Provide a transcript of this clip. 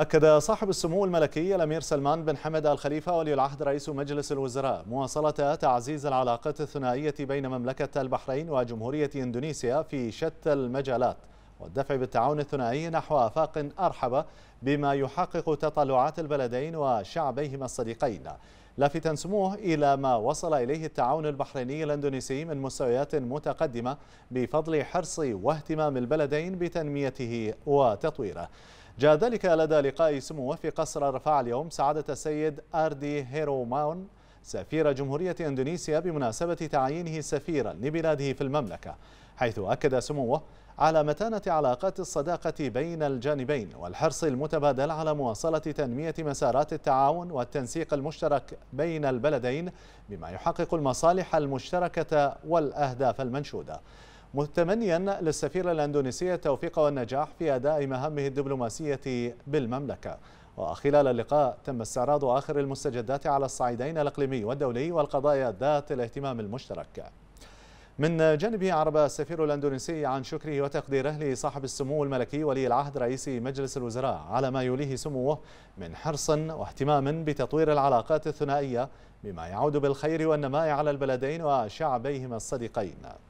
أكد صاحب السمو الملكي الأمير سلمان بن حمد الخليفة ولي العهد رئيس مجلس الوزراء مواصلة تعزيز العلاقات الثنائية بين مملكة البحرين وجمهورية إندونيسيا في شتى المجالات والدفع بالتعاون الثنائي نحو آفاق أرحب بما يحقق تطلعات البلدين وشعبيهما الصديقين لافتا سموه إلى ما وصل إليه التعاون البحريني الأندونيسي من مستويات متقدمة بفضل حرص واهتمام البلدين بتنميته وتطويره جاء ذلك لدى لقاء سموه في قصر الرفاع اليوم سعادة السيد أردي هيروماون سفير جمهورية إندونيسيا بمناسبة تعيينه سفيرا لبلاده في المملكة حيث أكد سموه على متانة علاقات الصداقة بين الجانبين والحرص المتبادل على مواصلة تنمية مسارات التعاون والتنسيق المشترك بين البلدين بما يحقق المصالح المشتركة والأهداف المنشودة متمنيا للسفير الاندونيسي التوفيق والنجاح في أداء مهامه الدبلوماسية بالمملكة وخلال اللقاء تم استعراض آخر المستجدات على الصعيدين الإقليمي والدولي والقضايا ذات الاهتمام المشترك من جانبه عرب السفير الاندونيسي عن شكره وتقديره لصاحب السمو الملكي ولي العهد رئيس مجلس الوزراء على ما يوليه سموه من حرص واهتمام بتطوير العلاقات الثنائيه بما يعود بالخير والنماء على البلدين وشعبيهما الصديقين